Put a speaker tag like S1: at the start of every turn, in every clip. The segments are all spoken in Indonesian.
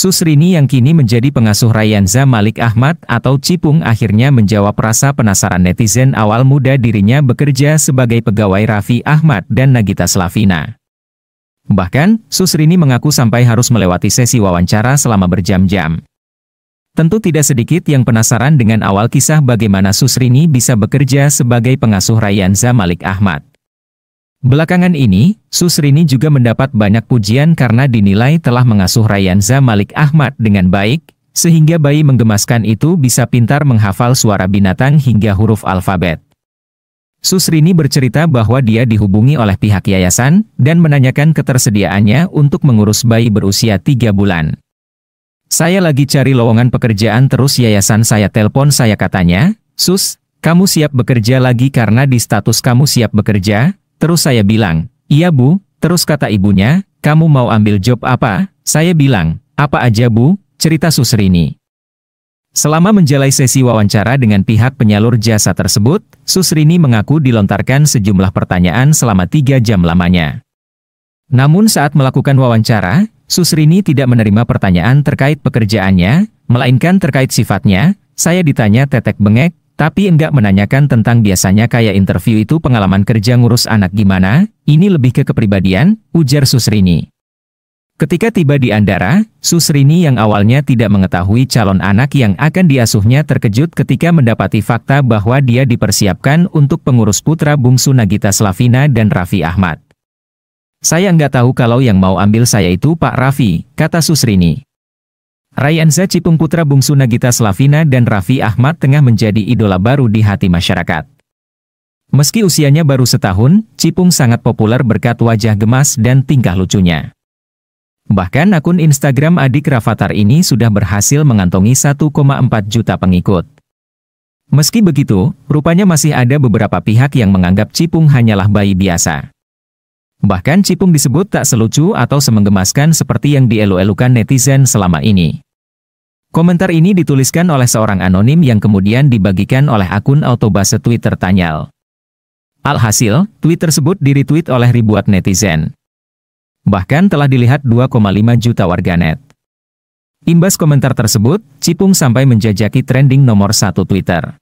S1: Susrini yang kini menjadi pengasuh Rayanza Malik Ahmad atau Cipung akhirnya menjawab rasa penasaran netizen awal muda dirinya bekerja sebagai pegawai Raffi Ahmad dan Nagita Slavina. Bahkan, Susrini mengaku sampai harus melewati sesi wawancara selama berjam-jam. Tentu tidak sedikit yang penasaran dengan awal kisah bagaimana Susrini bisa bekerja sebagai pengasuh Rayanza Malik Ahmad. Belakangan ini, Susrini juga mendapat banyak pujian karena dinilai telah mengasuh Rayanza Malik Ahmad dengan baik, sehingga bayi menggemaskan itu bisa pintar menghafal suara binatang hingga huruf alfabet. Susrini bercerita bahwa dia dihubungi oleh pihak yayasan dan menanyakan ketersediaannya untuk mengurus bayi berusia 3 bulan. Saya lagi cari lowongan pekerjaan terus yayasan saya telpon saya katanya, Sus, kamu siap bekerja lagi karena di status kamu siap bekerja, Terus saya bilang, iya bu, terus kata ibunya, kamu mau ambil job apa? Saya bilang, apa aja bu, cerita Susrini. Selama menjalai sesi wawancara dengan pihak penyalur jasa tersebut, Susrini mengaku dilontarkan sejumlah pertanyaan selama tiga jam lamanya. Namun saat melakukan wawancara, Susrini tidak menerima pertanyaan terkait pekerjaannya, melainkan terkait sifatnya, saya ditanya tetek bengek, tapi enggak menanyakan tentang biasanya kayak interview itu pengalaman kerja ngurus anak gimana, ini lebih ke kepribadian, ujar Susrini. Ketika tiba di Andara, Susrini yang awalnya tidak mengetahui calon anak yang akan diasuhnya terkejut ketika mendapati fakta bahwa dia dipersiapkan untuk pengurus putra bungsu Nagita Slavina dan Raffi Ahmad. Saya nggak tahu kalau yang mau ambil saya itu Pak Raffi, kata Susrini. Rayanza Cipung putra bungsu Nagita Slavina dan Raffi Ahmad tengah menjadi idola baru di hati masyarakat. Meski usianya baru setahun, Cipung sangat populer berkat wajah gemas dan tingkah lucunya. Bahkan akun Instagram adik Rafathar ini sudah berhasil mengantongi 1,4 juta pengikut. Meski begitu, rupanya masih ada beberapa pihak yang menganggap Cipung hanyalah bayi biasa. Bahkan Cipung disebut tak selucu atau semenggemaskan seperti yang dielu-elukan netizen selama ini. Komentar ini dituliskan oleh seorang anonim yang kemudian dibagikan oleh akun autobase Twitter Tanyal. Alhasil, tweet tersebut diretweet oleh ribuan netizen. Bahkan telah dilihat 2,5 juta warganet. Imbas komentar tersebut, Cipung sampai menjajaki trending nomor satu Twitter.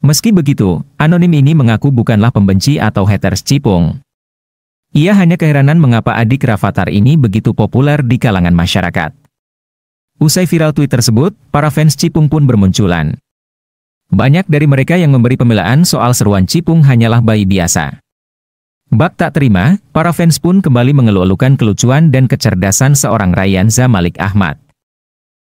S1: Meski begitu, anonim ini mengaku bukanlah pembenci atau haters Cipung. Ia hanya keheranan mengapa adik Rafathar ini begitu populer di kalangan masyarakat. Usai viral tweet tersebut, para fans Cipung pun bermunculan. Banyak dari mereka yang memberi pembelaan soal seruan Cipung hanyalah bayi biasa. Bak tak terima, para fans pun kembali mengeluh kelucuan dan kecerdasan seorang Ryan Zamalik Ahmad.